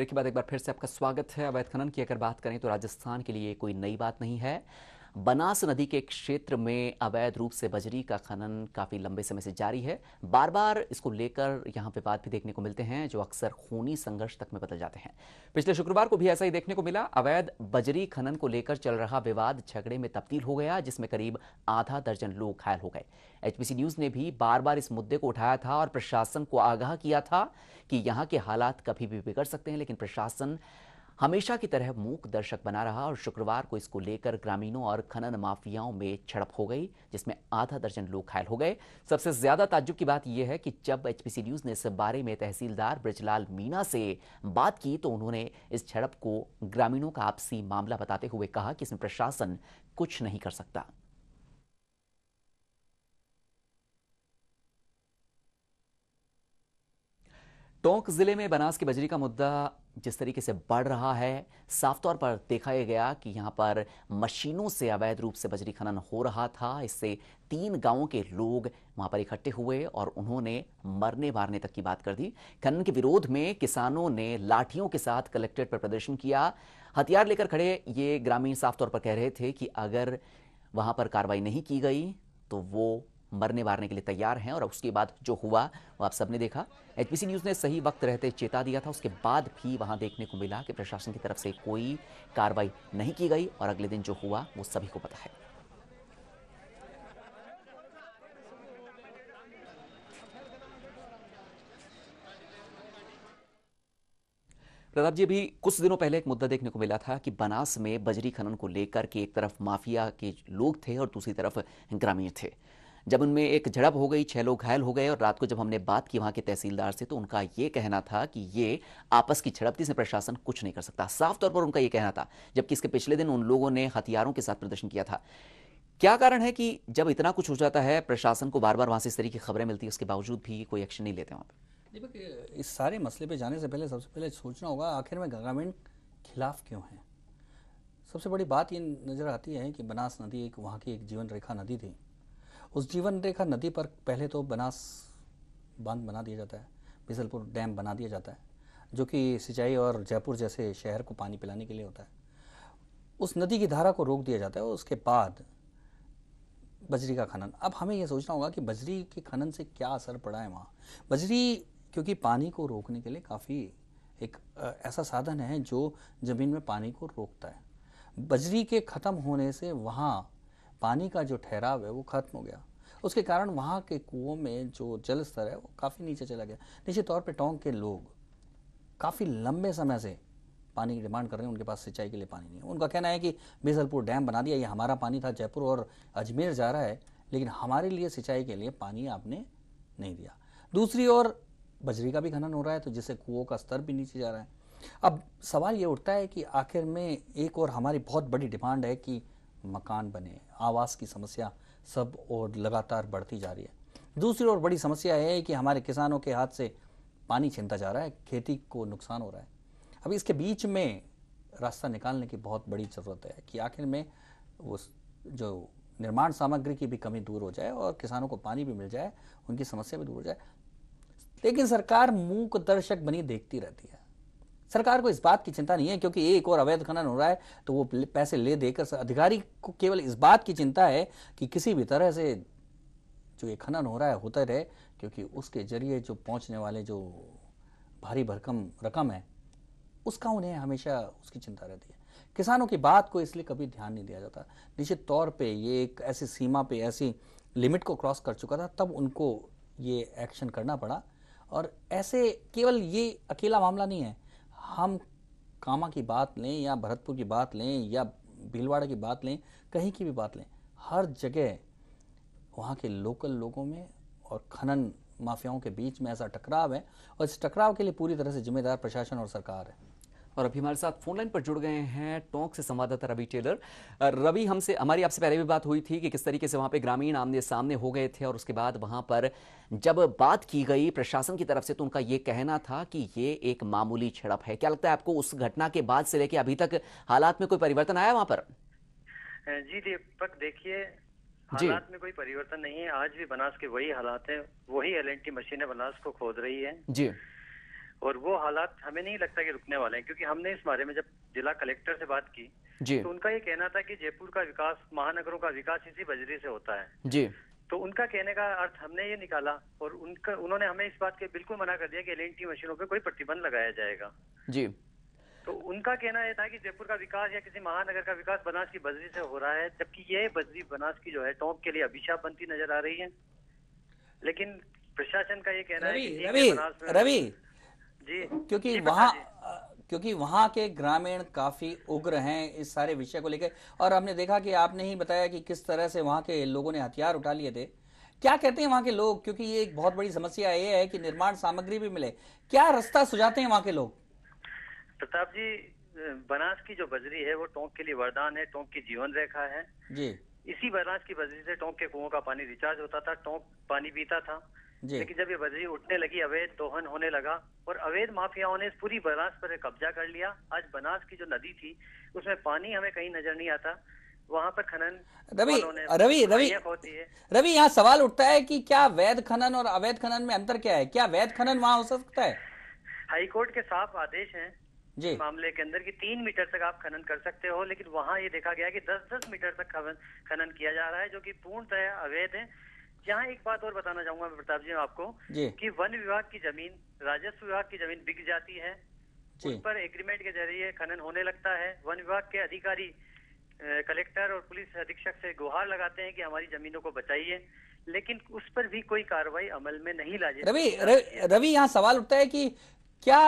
Break के बाद एक बार फिर से आपका स्वागत है अवैध खनन की अगर बात करें तो राजस्थान के लिए कोई नई बात नहीं है बनास नदी के क्षेत्र में अवैध रूप से बजरी का खनन काफ़ी लंबे समय से जारी है बार बार इसको लेकर यहां विवाद भी देखने को मिलते हैं जो अक्सर खूनी संघर्ष तक में बदल जाते हैं पिछले शुक्रवार को भी ऐसा ही देखने को मिला अवैध बजरी खनन को लेकर चल रहा विवाद झगड़े में तब्दील हो गया जिसमें करीब आधा दर्जन लोग घायल हो गए एचपीसी न्यूज ने भी बार बार इस मुद्दे को उठाया था और प्रशासन को आगाह किया था कि यहाँ के हालात कभी भी बिगड़ सकते हैं लेकिन प्रशासन हमेशा की तरह मूक दर्शक बना रहा और शुक्रवार को इसको लेकर ग्रामीणों और खनन माफियाओं में झड़प हो गई जिसमें आधा दर्जन लोग घायल हो गए सबसे ज्यादा ताज्जुब की बात यह है कि जब एचपीसी न्यूज ने इस बारे में तहसीलदार ब्रजलाल मीना से बात की तो उन्होंने इस झड़प को ग्रामीणों का आपसी मामला बताते हुए कहा कि इसमें प्रशासन कुछ नहीं कर सकता टोंक जिले में बनास की बजरी का मुद्दा जिस तरीके से बढ़ रहा है साफ तौर पर देखा यह गया कि यहाँ पर मशीनों से अवैध रूप से बजरी खनन हो रहा था इससे तीन गांवों के लोग वहाँ पर इकट्ठे हुए और उन्होंने मरने मारने तक की बात कर दी खनन के विरोध में किसानों ने लाठियों के साथ कलेक्ट्रेट पर प्रदर्शन किया हथियार लेकर खड़े ये ग्रामीण साफ तौर पर कह रहे थे कि अगर वहाँ पर कार्रवाई नहीं की गई तो वो मरने मारने के लिए तैयार हैं और उसके बाद जो हुआ वो आप सबने देखा एचपीसी न्यूज़ ने सही वक्त रहते चेता दिया था उसके बाद भी वहाँ देखने को मिला कि प्रशासन की तरफ से कोई कार्रवाई नहीं की गई और अगले दिन जो हुआ वो सभी को पता है प्रताप जी भी कुछ दिनों पहले एक मुद्दा देखने को मिला था कि बनास में बजरी खनन को लेकर के एक तरफ माफिया के लोग थे और दूसरी तरफ ग्रामीण थे जब उनमें एक झड़प हो गई छह लोग घायल हो गए और रात को जब हमने बात की वहां के तहसीलदार से तो उनका ये कहना था कि ये आपस की झड़प थी इसमें प्रशासन कुछ नहीं कर सकता साफ तौर पर उनका ये कहना था जबकि इसके पिछले दिन उन लोगों ने हथियारों के साथ प्रदर्शन किया था क्या कारण है कि जब इतना कुछ हो जाता है प्रशासन को बार बार वहां से इस तरीके की खबरें मिलती है उसके बावजूद भी कोई एक्शन नहीं लेते वहां पर दीपक इस सारे मसले पे जाने से पहले सबसे पहले सोचना होगा आखिर में गवर्नमेंट खिलाफ क्यों है सबसे बड़ी बात ये नज़र आती है कि बनास नदी एक वहाँ की एक जीवन रेखा नदी थी उस जीवन रेखा नदी पर पहले तो बनास बांध बना दिया जाता है बिजलपुर डैम बना दिया जाता है जो कि सिंचाई और जयपुर जैसे शहर को पानी पिलाने के लिए होता है उस नदी की धारा को रोक दिया जाता है और उसके बाद बजरी का खनन अब हमें यह सोचना होगा कि बजरी के खनन से क्या असर पड़ा है वहाँ बजरी क्योंकि पानी को रोकने के लिए काफ़ी एक ऐसा साधन है जो ज़मीन में पानी को रोकता है बजरी के ख़त्म होने से वहाँ पानी का जो ठहराव है वो खत्म हो गया उसके कारण वहाँ के कुओं में जो जल स्तर है वो काफ़ी नीचे चला गया निश्चित तौर पर टोंक के लोग काफ़ी लंबे समय से पानी की डिमांड कर रहे हैं उनके पास सिंचाई के लिए पानी नहीं है उनका कहना है कि बेसलपुर डैम बना दिया ये हमारा पानी था जयपुर और अजमेर जा रहा है लेकिन हमारे लिए सिंचाई के लिए पानी आपने नहीं दिया दूसरी ओर बजरी का भी खनन हो रहा है तो जिससे कुओं का स्तर भी नीचे जा रहा है अब सवाल ये उठता है कि आखिर में एक और हमारी बहुत बड़ी डिमांड है कि मकान बने आवास की समस्या सब और लगातार बढ़ती जा रही है दूसरी और बड़ी समस्या है कि हमारे किसानों के हाथ से पानी छिनता जा रहा है खेती को नुकसान हो रहा है अब इसके बीच में रास्ता निकालने की बहुत बड़ी ज़रूरत है कि आखिर में वो जो निर्माण सामग्री की भी कमी दूर हो जाए और किसानों को पानी भी मिल जाए उनकी समस्या भी दूर हो जाए लेकिन सरकार मूक दर्शक बनी देखती रहती है सरकार को इस बात की चिंता नहीं है क्योंकि एक और अवैध खनन हो रहा है तो वो पैसे ले देकर अधिकारी को केवल इस बात की चिंता है कि किसी भी तरह से जो ये खनन हो रहा है होता रहे क्योंकि उसके जरिए जो पहुंचने वाले जो भारी भरकम रकम है उसका उन्हें हमेशा उसकी चिंता रहती है किसानों की बात को इसलिए कभी ध्यान नहीं दिया जाता निश्चित तौर पे ये एक ऐसी सीमा पे ऐसी लिमिट को क्रॉस कर चुका था तब उनको ये एक्शन करना पड़ा और ऐसे केवल ये अकेला मामला नहीं है हम कामा की बात लें या भरतपुर की बात लें या भीलवाड़ा की बात लें कहीं की भी बात लें हर जगह वहाँ के लोकल लोगों में और खनन माफियाओं के बीच में ऐसा टकराव है और इस टकराव के लिए पूरी तरह से जिम्मेदार प्रशासन और सरकार है और अभी हमारे साथ फोन लाइन पर जुड़ गए हैं टोंक से संवाददाता रवि टेलर रवि हमसे हमारी आपसे पहले भी बात हुई थी कि किस तरीके से वहाँ पे ग्रामीण आमने सामने हो गए थे और उसके बाद वहाँ पर जब बात की गई प्रशासन की तरफ से तो उनका ये कहना था कि ये एक मामूली झड़प है क्या लगता है आपको उस घटना के बाद से लेके अभी तक हालात में कोई परिवर्तन आया वहाँ पर जी दीपक देखिए हालात में कोई परिवर्तन नहीं है आज भी बनास के वही हालात है वही एल मशीनें बनास को खोद रही है जी और वो हालात हमें नहीं लगता कि रुकने वाले हैं क्योंकि हमने इस बारे में जब जिला कलेक्टर से बात की जी। तो उनका ये कहना था कि जयपुर का विकास महानगरों का विकास इसी बजरी से होता है जी तो उनका कहने का अर्थ हमने ये निकाला और उनका उन्होंने हमें इस बात के बिल्कुल मना कर दिया कि एल मशीनों पर कोई प्रतिबंध लगाया जाएगा जी तो उनका कहना यह था कि जयपुर का विकास या किसी महानगर का विकास बनास की बजरी से हो रहा है जबकि ये बजरी बनास की जो है टॉप के लिए अभिशाप बनती नजर आ रही है लेकिन प्रशासन का ये कहना है कि रवि रवि क्योंकि वहाँ क्योंकि वहाँ के ग्रामीण काफी उग्र हैं इस सारे विषय को लेकर और हमने देखा कि आपने ही बताया कि किस तरह से वहाँ के लोगों ने हथियार उठा लिए थे क्या कहते हैं वहाँ के लोग क्योंकि ये एक बहुत बड़ी समस्या ये है कि निर्माण सामग्री भी मिले क्या रास्ता सुझाते हैं वहाँ के लोग प्रताप जी बनास की जो बजरी है वो टोंक के लिए वरदान है टोंक की जीवन रेखा है जी इसी बनास की बजरी से टोंक के कुओं का पानी रिचार्ज होता था टोंक पानी पीता था लेकिन जब ये बजरी उठने लगी अवैध दोहन होने लगा और अवैध माफियाओं ने पूरी बनास पर कब्जा कर लिया आज बनास की जो नदी थी उसमें पानी हमें कहीं नजर नहीं आता वहाँ पर खनन रवि रवि रवि रवि यहाँ सवाल उठता है कि क्या वैध खनन और अवैध खनन में अंतर क्या है क्या वैध खनन वहाँ हो सकता है हाईकोर्ट के साफ आदेश है जी मामले के अंदर कि तीन मीटर तक आप खनन कर सकते हो लेकिन वहाँ ये देखा गया कि दस दस मीटर तक खनन किया जा रहा है जो कि पूर्णतः अवैध है यहाँ एक बात और बताना चाहूंगा प्रताप जी आपको कि वन विभाग की जमीन राजस्व विभाग की जमीन बिक जाती है उस पर एग्रीमेंट के जरिए खनन होने लगता है वन विभाग के अधिकारी कलेक्टर और पुलिस अधीक्षक से गुहार लगाते हैं कि हमारी जमीनों को बचाइए लेकिन उस पर भी कोई कार्रवाई अमल में नहीं ला जाए रवि रवि यहाँ सवाल उठता है कि क्या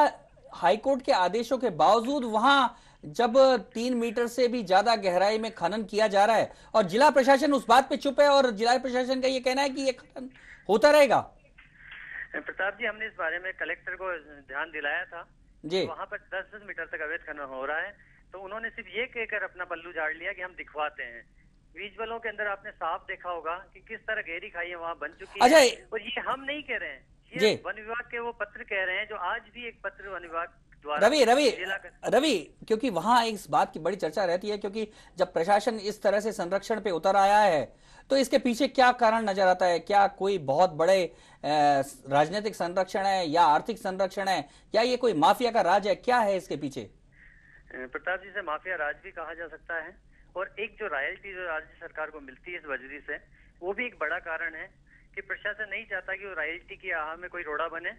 हाईकोर्ट के आदेशों के बावजूद वहाँ जब तीन मीटर से भी ज्यादा गहराई में खनन किया जा रहा है और जिला प्रशासन उस बात पे चुप है और जिला प्रशासन का ये कहना है कि ये खनन होता रहेगा प्रताप जी हमने इस बारे में कलेक्टर को ध्यान दिलाया था जी वहाँ पर दस दस मीटर तक अवैध खनन हो रहा है तो उन्होंने सिर्फ ये कहकर अपना बल्लू झाड़ लिया की हम दिखवाते हैं बीज बलों के अंदर आपने साफ देखा होगा कि किस तरह गहरी खाई है वहाँ बन चुकी है अच्छा, और ये हम नहीं कह रहे हैं ये वन विभाग के वो पत्र कह रहे हैं जो आज भी एक पत्र वन विभाग रवि रवि रवि क्योंकि वहां इस बात की बड़ी चर्चा रहती है क्योंकि जब प्रशासन इस तरह से संरक्षण पे उतर आया है तो इसके पीछे क्या कारण नजर आता है क्या कोई बहुत बड़े राजनीतिक संरक्षण है या आर्थिक संरक्षण है या ये कोई माफिया का राज है क्या है इसके पीछे प्रताप जी से माफिया राज भी कहा जा सकता है और एक जो रॉयल्टी जो राज्य सरकार को मिलती है इस वजरी से वो भी एक बड़ा कारण है कि प्रशासन नहीं चाहता कि वो रॉयल्टी की आह में कोई रोड़ा बने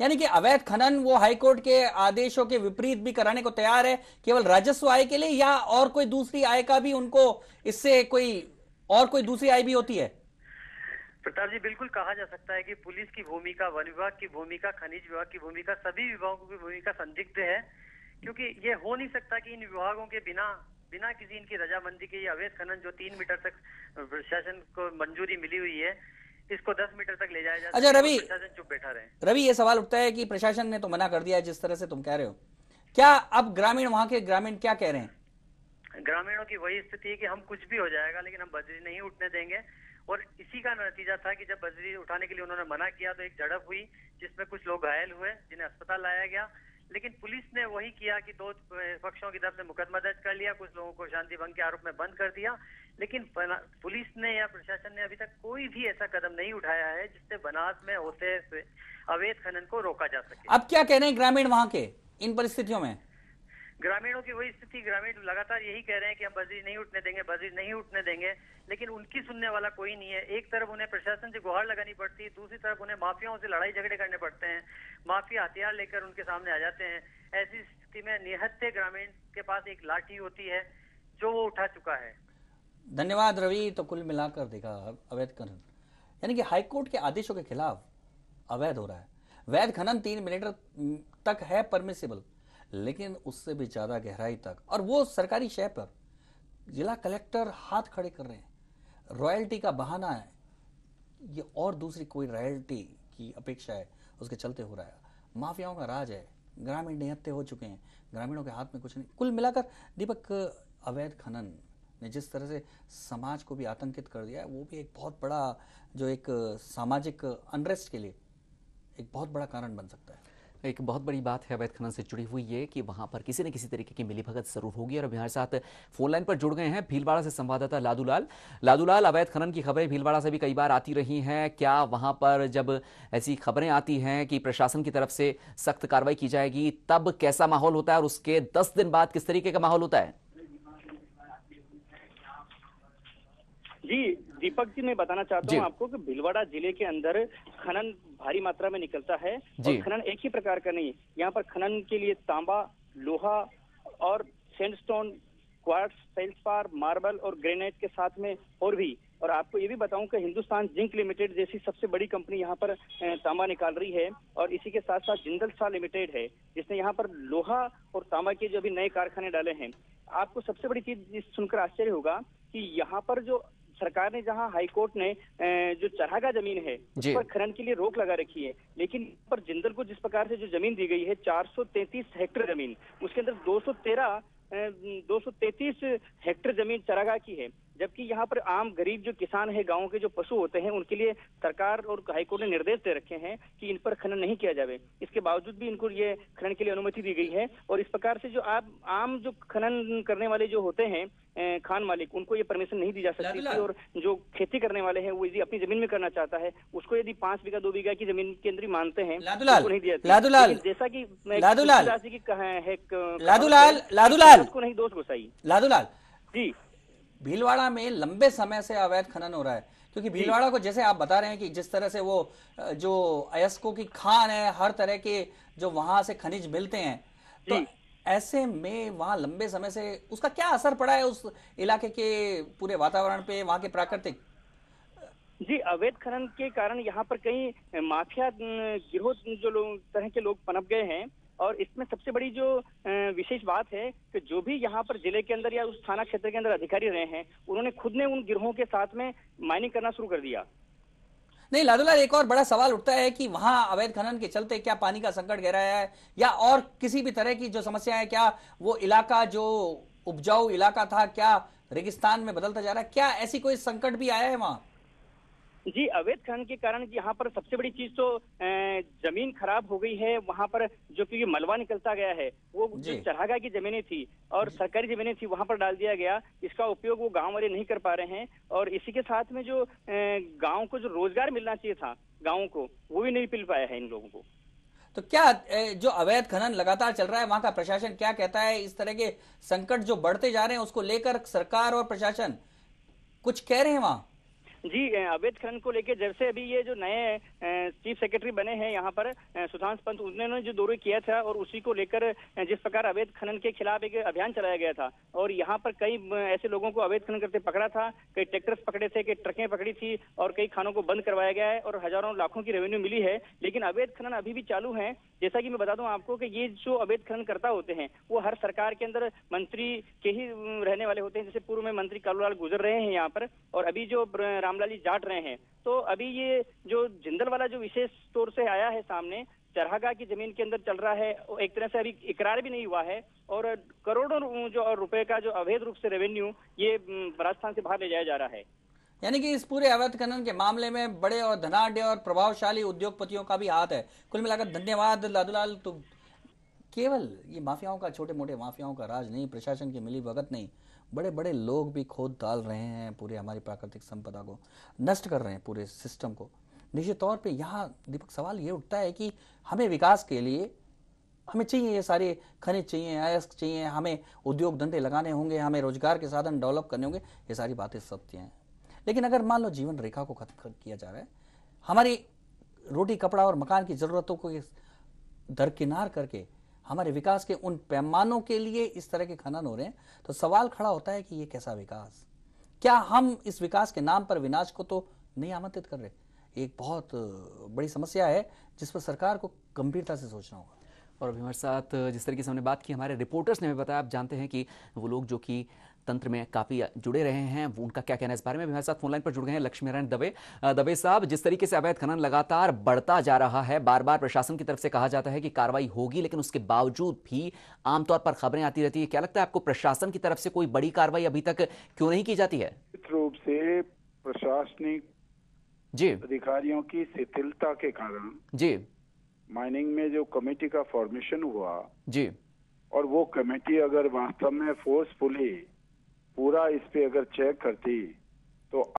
यानी कि अवैध खनन वो हाईकोर्ट के आदेशों के विपरीत भी कराने को तैयार है केवल राजस्व आय के लिए या और कोई दूसरी आय का भी उनको इससे कोई और कोई दूसरी आय भी होती है प्रताप जी बिल्कुल कहा जा सकता है कि पुलिस की भूमिका वन विभाग की भूमिका खनिज विभाग की भूमिका सभी विभागों की भूमिका संदिग्ध है क्योंकि ये हो नहीं सकता कि इन विभागों के बिना बिना किसी इनकी रजामंदी के ये अवैध खनन जो तीन मीटर तक प्रशासन को मंजूरी मिली हुई है इसको 10 मीटर तक ले जाया जाए अच्छा रवि प्रशासन चुप बैठा रहे रवि ये सवाल उठता है कि प्रशासन ने तो मना कर दिया जिस तरह से तुम कह रहे हो क्या अब ग्रामीण वहाँ के ग्रामीण क्या कह रहे हैं ग्रामीणों की वही स्थिति है कि हम कुछ भी हो जाएगा लेकिन हम बजरी नहीं उठने देंगे और इसी का नतीजा था कि जब बजरी उठाने के लिए उन्होंने मना किया तो एक झड़प हुई जिसमें कुछ लोग घायल हुए जिन्हें अस्पताल लाया गया लेकिन पुलिस ने वही किया कि दो पक्षों की तरफ से मुकदमा दर्ज कर लिया कुछ लोगों को शांति भंग के आरोप में बंद कर दिया लेकिन पुलिस ने या प्रशासन ने अभी तक कोई भी ऐसा कदम नहीं उठाया है जिससे बनास में होते अवैध खनन को रोका जा सके अब क्या कह रहे हैं ग्रामीण वहां के इन परिस्थितियों में ग्रामीणों की वही स्थिति ग्रामीण लगातार यही कह रहे हैं कि हम बजरी नहीं उठने देंगे बजरी नहीं उठने देंगे लेकिन उनकी सुनने वाला कोई नहीं है एक तरफ उन्हें प्रशासन से गुहार लगानी पड़ती है दूसरी तरफ उन्हें माफियाओं से लड़ाई झगड़े करने पड़ते हैं माफिया हथियार लेकर उनके सामने आ जाते हैं ऐसी स्थिति में निहत्ते ग्रामीण के पास एक लाठी होती है जो वो उठा चुका है धन्यवाद रवि तो कुल मिलाकर देखा अवैध खनन यानी कि हाईकोर्ट के आदेशों के खिलाफ अवैध हो रहा है वैध खनन तीन मिनट तक है परमिसेबल लेकिन उससे भी ज़्यादा गहराई तक और वो सरकारी शय पर जिला कलेक्टर हाथ खड़े कर रहे हैं रॉयल्टी का बहाना है ये और दूसरी कोई रॉयल्टी की अपेक्षा है उसके चलते हो रहा है माफियाओं का राज है ग्रामीण निहत्ते हो चुके हैं ग्रामीणों के हाथ में कुछ नहीं कुल मिलाकर दीपक अवैध खनन ने जिस तरह से समाज को भी आतंकित कर दिया है वो भी एक बहुत बड़ा जो एक सामाजिक अनरेस्ट के लिए एक बहुत बड़ा कारण बन सकता है एक बहुत बड़ी बात है अवैध खनन से जुड़ी हुई है कि वहां पर किसी न किसी तरीके की मिलीभगत जरूर होगी और अभी हमारे साथ फोन लाइन पर जुड़ गए हैं भीलवाड़ा से संवाददाता लादूलाल लादूलाल अवैध खनन की खबरें भीलवाड़ा से भी कई बार आती रही हैं क्या वहां पर जब ऐसी खबरें आती हैं कि प्रशासन की तरफ से सख्त कार्रवाई की जाएगी तब कैसा माहौल होता है और उसके दस दिन बाद किस तरीके का माहौल होता है जी दीपक जी मैं बताना चाहता हूँ आपको कि भिलवाड़ा जिले के अंदर खनन भारी मात्रा में निकलता है और खनन एक ही प्रकार का नहीं यहाँ पर खनन के लिए तांबा लोहा और सैंडस्टोन क्वार्ट्स मार्बल और ग्रेनाइट के साथ में और भी और आपको ये भी बताऊं कि हिंदुस्तान जिंक लिमिटेड जैसी सबसे बड़ी कंपनी यहाँ पर तांबा निकाल रही है और इसी के साथ साथ जिंदल शाह लिमिटेड है जिसने यहाँ पर लोहा और तांबा के जो भी नए कारखाने डाले हैं आपको सबसे बड़ी चीज सुनकर आश्चर्य होगा कि यहाँ पर जो सरकार ने जहां हाईकोर्ट ने जो चरागा जमीन है उस पर खनन के लिए रोक लगा रखी है लेकिन पर जिंदल को जिस प्रकार से जो जमीन दी गई है 433 हेक्टर जमीन उसके अंदर 213 233 हेक्टर जमीन चरागा की है जबकि यहाँ पर आम गरीब जो किसान है गाँव के जो पशु होते हैं उनके लिए सरकार और हाईकोर्ट ने निर्देश दे रखे हैं कि इन पर खनन नहीं किया जाए इसके बावजूद भी इनको ये खनन के लिए अनुमति दी गई है और इस प्रकार से जो आप आम जो खनन करने वाले जो होते हैं खान मालिक उनको ये परमिशन नहीं दी जा सकती थी और जो खेती करने वाले हैं वो यदि अपनी जमीन में करना चाहता है उसको यदि पांच बीघा दो बीघा की जमीन केंद्रीय मानते हैं नहीं दिया जैसा की लादूलाल की है लादूलाल लादूलाल नहीं दोष घुसाई लादूलाल जी भीलवाड़ा में लंबे समय से अवैध खनन हो रहा है क्योंकि भीलवाड़ा को जैसे आप बता रहे हैं कि जिस तरह से वो जो अयस्को की खान है हर तरह के जो वहां से खनिज मिलते हैं तो ऐसे में वहां लंबे समय से उसका क्या असर पड़ा है उस इलाके के पूरे वातावरण पे वहां के प्राकृतिक जी अवैध खनन के कारण यहाँ पर कई माफिया गिरोह जो लोग तरह के लोग पनप गए हैं और इसमें सबसे बड़ी जो विशेष बात है कि जो भी यहाँ पर जिले के अंदर या उस थाना क्षेत्र के अंदर अधिकारी रहे हैं उन्होंने खुद ने उन गिरोहों के साथ में माइनिंग करना शुरू कर दिया नहीं लादूलाल एक और बड़ा सवाल उठता है कि वहां अवैध खनन के चलते क्या पानी का संकट गहराया है या और किसी भी तरह की जो समस्या है क्या वो इलाका जो उपजाऊ इलाका था क्या रेगिस्तान में बदलता जा रहा है क्या ऐसी कोई संकट भी आया है वहां जी अवैध खनन के कारण यहाँ पर सबसे बड़ी चीज तो जमीन खराब हो गई है वहाँ पर जो क्योंकि मलबा निकलता गया है वो जो चरागाह की जमीनें थी और सरकारी जमीनें थी वहाँ पर डाल दिया गया इसका उपयोग वो गांव वाले नहीं कर पा रहे हैं और इसी के साथ में जो गांव को जो रोजगार मिलना चाहिए था गाँव को वो भी नहीं मिल पाया है इन लोगों को तो क्या जो अवैध खनन लगातार चल रहा है वहाँ का प्रशासन क्या कहता है इस तरह के संकट जो बढ़ते जा रहे हैं उसको लेकर सरकार और प्रशासन कुछ कह रहे हैं वहाँ जी अवैध खनन को लेकर जैसे अभी ये जो नए चीफ सेक्रेटरी बने हैं यहाँ पर सुधांश पंत उन्होंने जो दौरे किया था और उसी को लेकर जिस प्रकार अवैध खनन के खिलाफ एक अभियान चलाया गया था और यहाँ पर कई ऐसे लोगों को अवैध खनन करते पकड़ा था कई ट्रैक्टर्स पकड़े थे कई ट्रकें पकड़ी थी और कई खानों को बंद करवाया गया है और हजारों लाखों की रेवेन्यू मिली है लेकिन अवैध खनन अभी भी चालू है जैसा कि मैं बता दूं आपको कि ये जो अवैध खनन करता होते हैं वो हर सरकार के अंदर मंत्री के ही रहने वाले होते हैं जैसे पूर्व में मंत्री कालूलाल गुजर रहे हैं यहाँ पर और अभी जो रामलाली जाट रहे हैं तो अभी ये जो जिंदल वाला जो विशेष तौर से आया है सामने चरहागा की जमीन के अंदर चल रहा है एक तरह से अभी इकरार भी नहीं हुआ है और करोड़ों जो रुपए का जो अवैध रूप से रेवेन्यू ये राजस्थान से बाहर ले जाया जा रहा है यानी कि इस पूरे अवैध खनन के मामले में बड़े और धनाढ़ और प्रभावशाली उद्योगपतियों का भी हाथ है कुल मिलाकर धन्यवाद लादूलाल तुम तो केवल ये माफियाओं का छोटे मोटे माफियाओं का राज नहीं प्रशासन की मिली भगत नहीं बड़े बड़े लोग भी खोद डाल रहे हैं पूरे हमारी प्राकृतिक संपदा को नष्ट कर रहे हैं पूरे सिस्टम को निश्चित तौर पे यहाँ दीपक सवाल ये उठता है कि हमें विकास के लिए हमें चाहिए ये सारे खनिज चाहिए अयस्क चाहिए हमें उद्योग धंधे लगाने होंगे हमें रोजगार के साधन डेवलप करने होंगे ये सारी बातें सत्य हैं लेकिन अगर मान लो जीवन रेखा को खत्म किया जा रहा है हमारी रोटी कपड़ा और मकान की ज़रूरतों को दरकिनार करके हमारे विकास के उन पैमानों के लिए इस तरह के खनन हो रहे हैं तो सवाल खड़ा होता है कि ये कैसा विकास क्या हम इस विकास के नाम पर विनाश को तो नहीं आमंत्रित कर रहे एक बहुत बड़ी समस्या है जिस पर सरकार को गंभीरता से सोचना होगा और अभी हमारे साथ जिस तरीके से हमने बात की हमारे रिपोर्टर्स ने हमें बताया आप जानते हैं कि वो लोग जो कि तंत्र में काफी जुड़े रहे हैं वो उनका क्या कहना है इस बारे में हमारे साथ फोनलाइन पर जुड़ गए हैं लक्ष्मी नारायण दवे दवे साहब जिस तरीके से अवैध खनन लगातार बढ़ता जा रहा है बार बार प्रशासन की तरफ से कहा जाता है कि कार्रवाई होगी लेकिन उसके बावजूद भी आमतौर पर खबरें आती रहती है क्या लगता है आपको प्रशासन की तरफ से कोई बड़ी कार्रवाई अभी तक क्यों नहीं की जाती है रूप से प्रशासनिक जी अधिकारियों की शिथिलता के कारण जी माइनिंग में जो कमेटी का फॉर्मेशन हुआ जी और वो कमेटी अगर वास्तव में फोर्सफुली पूरा इस पे अगर चेक करती तो